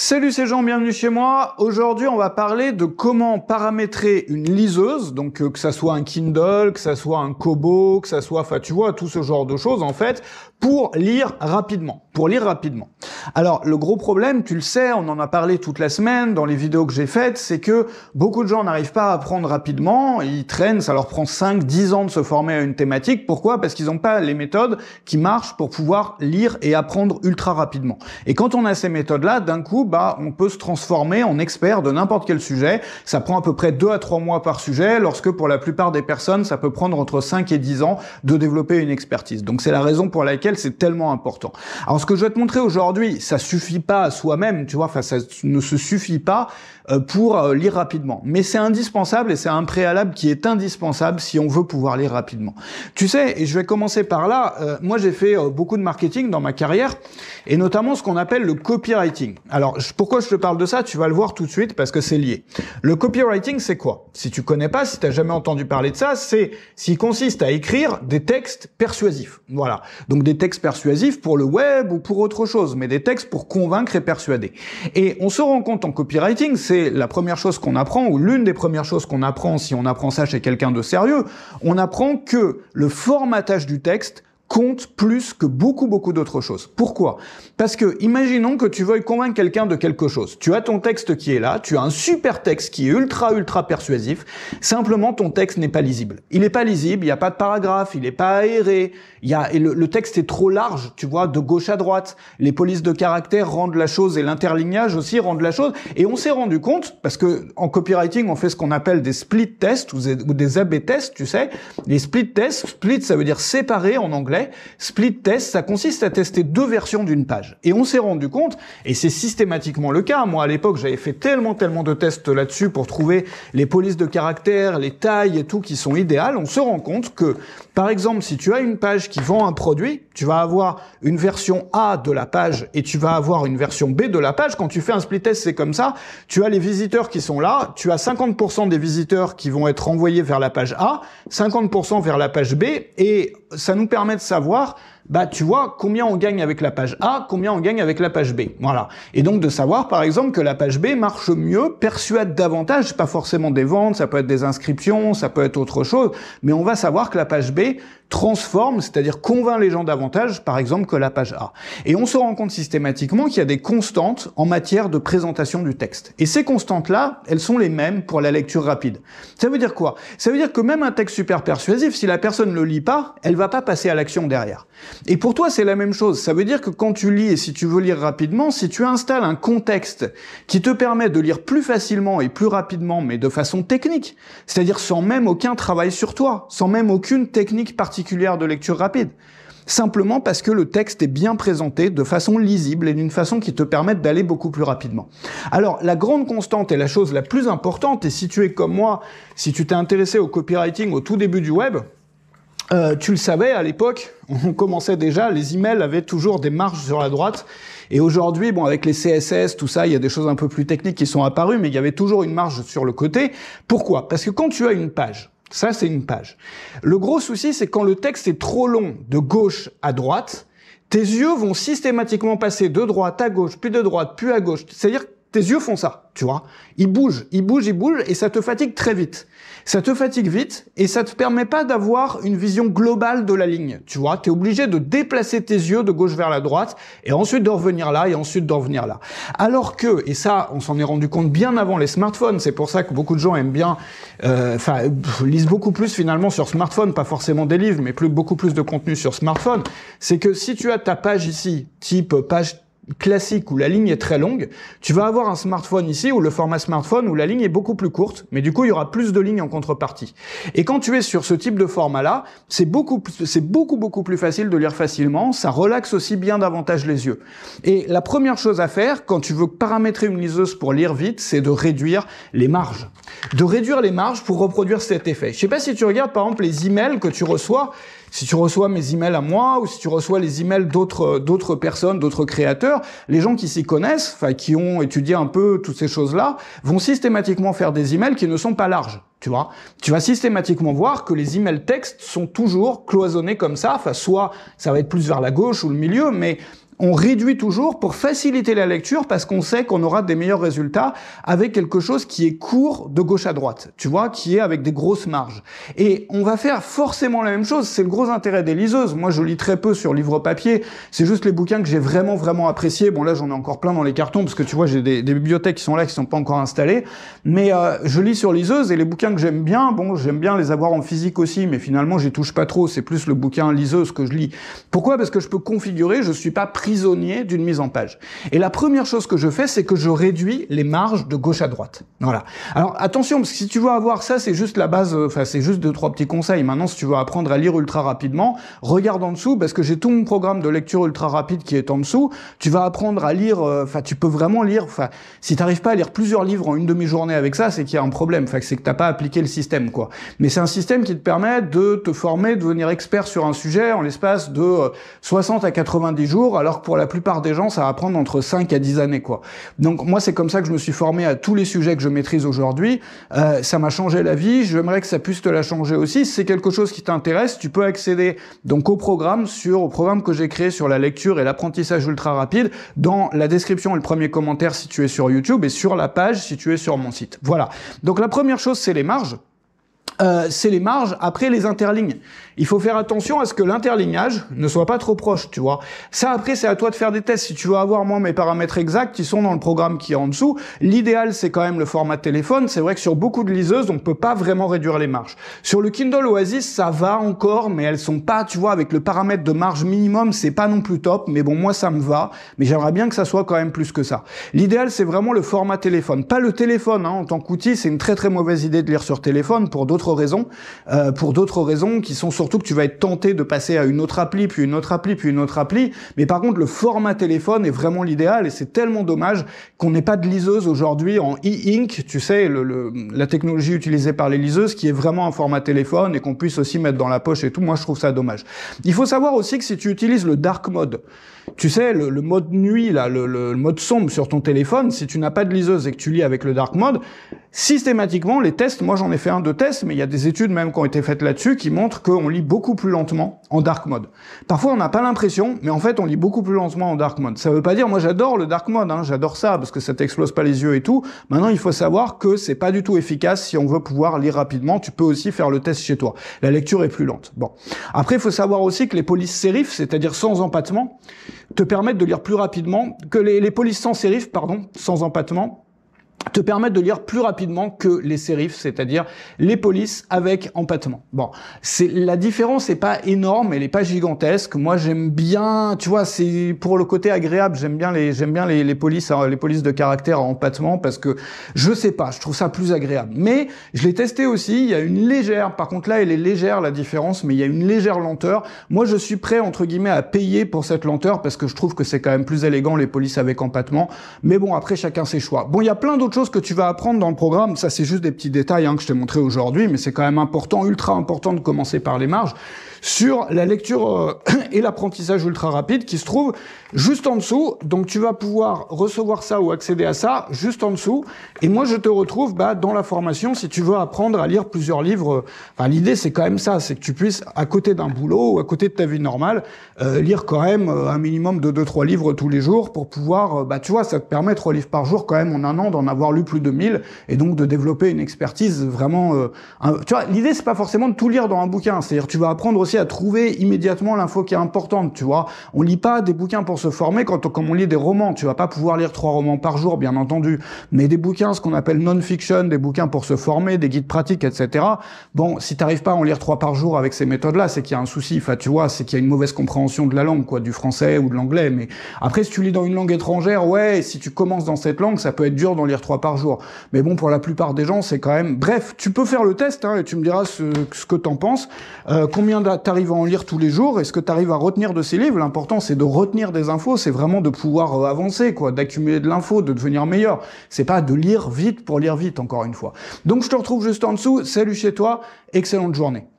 Salut c'est Jean, bienvenue chez moi. Aujourd'hui on va parler de comment paramétrer une liseuse, donc euh, que ça soit un Kindle, que ça soit un Kobo, que ça soit, enfin tu vois, tout ce genre de choses en fait, pour lire rapidement. Pour lire rapidement. Alors le gros problème, tu le sais, on en a parlé toute la semaine dans les vidéos que j'ai faites, c'est que beaucoup de gens n'arrivent pas à apprendre rapidement, ils traînent, ça leur prend 5 10 ans de se former à une thématique. Pourquoi Parce qu'ils n'ont pas les méthodes qui marchent pour pouvoir lire et apprendre ultra rapidement. Et quand on a ces méthodes-là, d'un coup, bah on peut se transformer en expert de n'importe quel sujet. Ça prend à peu près 2 à 3 mois par sujet, lorsque pour la plupart des personnes, ça peut prendre entre 5 et 10 ans de développer une expertise. Donc c'est la raison pour laquelle c'est tellement important. Alors ce que je vais te montrer aujourd'hui, ça suffit pas à soi-même, tu vois. Enfin, ça ne se suffit pas euh, pour euh, lire rapidement. Mais c'est indispensable et c'est un préalable qui est indispensable si on veut pouvoir lire rapidement. Tu sais, et je vais commencer par là. Euh, moi, j'ai fait beaucoup de marketing dans ma carrière et notamment ce qu'on appelle le copywriting. Alors, pourquoi je te parle de ça Tu vas le voir tout de suite parce que c'est lié. Le copywriting, c'est quoi Si tu connais pas, si t'as jamais entendu parler de ça, c'est s'il consiste à écrire des textes persuasifs. Voilà. Donc des textes persuasifs pour le web ou pour autre chose, mais textes pour convaincre et persuader. Et on se rend compte en copywriting, c'est la première chose qu'on apprend, ou l'une des premières choses qu'on apprend si on apprend ça chez quelqu'un de sérieux, on apprend que le formatage du texte compte plus que beaucoup beaucoup d'autres choses. Pourquoi Parce que imaginons que tu veuilles convaincre quelqu'un de quelque chose. Tu as ton texte qui est là, tu as un super texte qui est ultra ultra persuasif. Simplement ton texte n'est pas lisible. Il n'est pas lisible, il n'y a pas de paragraphe, il n'est pas aéré. Il y a et le, texte est trop large, tu vois, de gauche à droite. Les polices de caractère rendent la chose et l'interlignage aussi rendent la chose. Et on s'est rendu compte parce que en copywriting on fait ce qu'on appelle des split tests ou des, ou des tests, tu sais. Les split tests, split ça veut dire séparer en anglais Split test, ça consiste à tester deux versions d'une page. Et on s'est rendu compte, et c'est systématiquement le cas, moi à l'époque j'avais fait tellement tellement de tests là-dessus pour trouver les polices de caractère, les tailles et tout qui sont idéales, on se rend compte que, par exemple, si tu as une page qui vend un produit, tu vas avoir une version A de la page et tu vas avoir une version B de la page. Quand tu fais un split test, c'est comme ça. Tu as les visiteurs qui sont là, tu as 50% des visiteurs qui vont être envoyés vers la page A, 50% vers la page B et ça nous permet de savoir, bah tu vois, combien on gagne avec la page A, combien on gagne avec la page B. Voilà. Et donc de savoir, par exemple, que la page B marche mieux, persuade davantage, pas forcément des ventes, ça peut être des inscriptions, ça peut être autre chose, mais on va savoir que la page B transforme, c'est-à-dire convainc les gens davantage, par exemple, que la page A. Et on se rend compte systématiquement qu'il y a des constantes en matière de présentation du texte. Et ces constantes-là, elles sont les mêmes pour la lecture rapide. Ça veut dire quoi Ça veut dire que même un texte super persuasif, si la personne le lit pas, elle va pas passer à l'action derrière. Et pour toi, c'est la même chose. Ça veut dire que quand tu lis et si tu veux lire rapidement, si tu installes un contexte qui te permet de lire plus facilement et plus rapidement, mais de façon technique, c'est-à-dire sans même aucun travail sur toi, sans même aucune technique particulière, particulière de lecture rapide. Simplement parce que le texte est bien présenté de façon lisible et d'une façon qui te permette d'aller beaucoup plus rapidement. Alors, la grande constante et la chose la plus importante, et si tu es comme moi, si tu t'es intéressé au copywriting au tout début du web, euh, tu le savais, à l'époque, on commençait déjà, les emails avaient toujours des marges sur la droite. Et aujourd'hui, bon, avec les CSS, tout ça, il y a des choses un peu plus techniques qui sont apparues, mais il y avait toujours une marge sur le côté. Pourquoi Parce que quand tu as une page, ça, c'est une page. Le gros souci, c'est quand le texte est trop long, de gauche à droite, tes yeux vont systématiquement passer de droite à gauche, puis de droite, puis à gauche. C'est-à-dire tes yeux font ça, tu vois. Ils bougent, ils bougent, ils bougent, et ça te fatigue très vite. Ça te fatigue vite, et ça te permet pas d'avoir une vision globale de la ligne, tu vois. T'es obligé de déplacer tes yeux de gauche vers la droite, et ensuite de revenir là, et ensuite de revenir là. Alors que, et ça, on s'en est rendu compte bien avant les smartphones, c'est pour ça que beaucoup de gens aiment bien, euh, enfin, lisent beaucoup plus finalement sur smartphone, pas forcément des livres, mais plus, beaucoup plus de contenu sur smartphone, c'est que si tu as ta page ici, type page classique où la ligne est très longue, tu vas avoir un smartphone ici ou le format smartphone où la ligne est beaucoup plus courte, mais du coup il y aura plus de lignes en contrepartie. Et quand tu es sur ce type de format là, c'est beaucoup c'est beaucoup beaucoup plus facile de lire facilement, ça relaxe aussi bien davantage les yeux. Et la première chose à faire quand tu veux paramétrer une liseuse pour lire vite, c'est de réduire les marges. De réduire les marges pour reproduire cet effet. Je sais pas si tu regardes par exemple les emails que tu reçois, si tu reçois mes emails à moi ou si tu reçois les emails d'autres euh, d'autres personnes, d'autres créateurs, les gens qui s'y connaissent, enfin qui ont étudié un peu toutes ces choses-là, vont systématiquement faire des emails qui ne sont pas larges. Tu vois, tu vas systématiquement voir que les emails textes sont toujours cloisonnés comme ça. Enfin, soit ça va être plus vers la gauche ou le milieu, mais on réduit toujours pour faciliter la lecture parce qu'on sait qu'on aura des meilleurs résultats avec quelque chose qui est court de gauche à droite, tu vois, qui est avec des grosses marges. Et on va faire forcément la même chose, c'est le gros intérêt des liseuses. Moi, je lis très peu sur livre papier, c'est juste les bouquins que j'ai vraiment, vraiment appréciés. Bon, là, j'en ai encore plein dans les cartons parce que tu vois, j'ai des, bibliothèques qui sont là, qui sont pas encore installées. Mais euh, je lis sur liseuse et les bouquins que j'aime bien, bon, j'aime bien les avoir en physique aussi, mais finalement, j'y touche pas trop, c'est plus le bouquin liseuse que je lis. Pourquoi Parce que je peux configurer, je suis pas pris d'une mise en page. Et la première chose que je fais, c'est que je réduis les marges de gauche à droite. Voilà. Alors attention, parce que si tu veux avoir ça, c'est juste la base, euh, enfin c'est juste deux, trois petits conseils. Maintenant, si tu veux apprendre à lire ultra rapidement, regarde en dessous, parce que j'ai tout mon programme de lecture ultra rapide qui est en dessous. Tu vas apprendre à lire, euh, enfin tu peux vraiment lire, enfin si tu n'arrives pas à lire plusieurs livres en une demi-journée avec ça, c'est qu'il y a un problème, enfin c'est que t'as pas appliqué le système, quoi. Mais c'est un système qui te permet de te former, de devenir expert sur un sujet en l'espace de 60 euh, à 90 jours, alors pour la plupart des gens, ça va prendre entre 5 à 10 années, quoi. Donc moi, c'est comme ça que je me suis formé à tous les sujets que je maîtrise aujourd'hui. Euh, ça m'a changé la vie, j'aimerais que ça puisse te la changer aussi. Si c'est quelque chose qui t'intéresse, tu peux accéder donc au programme sur au programme que j'ai créé sur la lecture et l'apprentissage ultra rapide dans la description et le premier commentaire situé sur YouTube et sur la page située sur mon site. Voilà. Donc la première chose, c'est les marges. Euh, c'est les marges après les interlignes. Il faut faire attention à ce que l'interlignage ne soit pas trop proche, tu vois. Ça, après, c'est à toi de faire des tests. Si tu veux avoir, moi, mes paramètres exacts qui sont dans le programme qui est en dessous, l'idéal, c'est quand même le format téléphone. C'est vrai que sur beaucoup de liseuses, on peut pas vraiment réduire les marges. Sur le Kindle Oasis, ça va encore, mais elles sont pas, tu vois, avec le paramètre de marge minimum, c'est pas non plus top. Mais bon, moi, ça me va. Mais j'aimerais bien que ça soit quand même plus que ça. L'idéal, c'est vraiment le format téléphone. Pas le téléphone, hein, en tant qu'outil. C'est une très très mauvaise idée de lire sur téléphone pour d'autres raisons, euh, pour d'autres raisons qui sont surtout que tu vas être tenté de passer à une autre appli, puis une autre appli, puis une autre appli. Mais par contre, le format téléphone est vraiment l'idéal et c'est tellement dommage qu'on n'ait pas de liseuse aujourd'hui en e-ink, tu sais, la technologie utilisée par les liseuses qui est vraiment un format téléphone et qu'on puisse aussi mettre dans la poche et tout. Moi, je trouve ça dommage. Il faut savoir aussi que si tu utilises le dark mode, tu sais, le, mode nuit, là, le, mode sombre sur ton téléphone, si tu n'as pas de liseuse et que tu lis avec le dark mode, systématiquement, les tests, moi j'en ai fait un de tests, mais il y a des études même qui ont été faites là-dessus qui montrent qu'on lit beaucoup plus lentement en dark mode. Parfois on n'a pas l'impression, mais en fait on lit beaucoup plus lentement en dark mode. Ça veut pas dire, moi j'adore le dark mode, hein, j'adore ça parce que ça t'explose pas les yeux et tout. Maintenant il faut savoir que c'est pas du tout efficace si on veut pouvoir lire rapidement. Tu peux aussi faire le test chez toi. La lecture est plus lente. Bon. Après il faut savoir aussi que les polices sérif, c'est-à-dire sans empattement, te permettent de lire plus rapidement que les, polices sans sérif, pardon, sans empattement, te permettre de lire plus rapidement que les sérifs, c'est-à-dire les polices avec empattement. Bon, c'est la différence n'est pas énorme, elle n'est pas gigantesque. Moi, j'aime bien, tu vois, c'est pour le côté agréable, j'aime bien les j'aime bien les, les polices hein, les polices de caractère à empattement parce que je sais pas, je trouve ça plus agréable. Mais je l'ai testé aussi, il y a une légère, par contre là, elle est légère la différence, mais il y a une légère lenteur. Moi, je suis prêt entre guillemets à payer pour cette lenteur parce que je trouve que c'est quand même plus élégant les polices avec empattement. Mais bon, après chacun ses choix. Bon, il y a plein d'autres que tu vas apprendre dans le programme, ça c'est juste des petits détails hein, que je t'ai montré aujourd'hui, mais c'est quand même important, ultra important de commencer par les marges, sur la lecture euh, et l'apprentissage ultra rapide qui se trouve juste en dessous. Donc tu vas pouvoir recevoir ça ou accéder à ça juste en dessous. Et moi, je te retrouve bah, dans la formation si tu veux apprendre à lire plusieurs livres. Enfin, l'idée, c'est quand même ça, c'est que tu puisses, à côté d'un boulot ou à côté de ta vie normale, euh, lire quand même euh, un minimum de 2-3 livres tous les jours pour pouvoir, bah, tu vois, ça te permet 3 livres par jour quand même en un an d'en avoir lu plus de 1000 et donc de développer une expertise vraiment... Tu vois, l'idée, c'est pas forcément de tout lire dans un bouquin, c'est-à-dire tu vas apprendre à trouver immédiatement l'info qui est importante, tu vois. On lit pas des bouquins pour se former quand comme on lit des romans. Tu vas pas pouvoir lire trois romans par jour, bien entendu. Mais des bouquins, ce qu'on appelle non-fiction, des bouquins pour se former, des guides pratiques, etc. Bon, si t'arrives pas à en lire trois par jour avec ces méthodes-là, c'est qu'il y a un souci. Enfin, tu vois, c'est qu'il y a une mauvaise compréhension de la langue, quoi, du français ou de l'anglais. Mais après, si tu lis dans une langue étrangère, ouais, si tu commences dans cette langue, ça peut être dur d'en lire trois par jour. Mais bon, pour la plupart des gens, c'est quand même. Bref, tu peux faire le test hein, et tu me diras ce, ce que t'en penses. Euh, combien tu arrives à en lire tous les jours et ce que tu arrives à retenir de ces livres. L'important, c'est de retenir des infos, c'est vraiment de pouvoir euh, avancer, quoi, d'accumuler de l'info, de devenir meilleur. C'est pas de lire vite pour lire vite, encore une fois. Donc je te retrouve juste en dessous. Salut chez toi, excellente journée.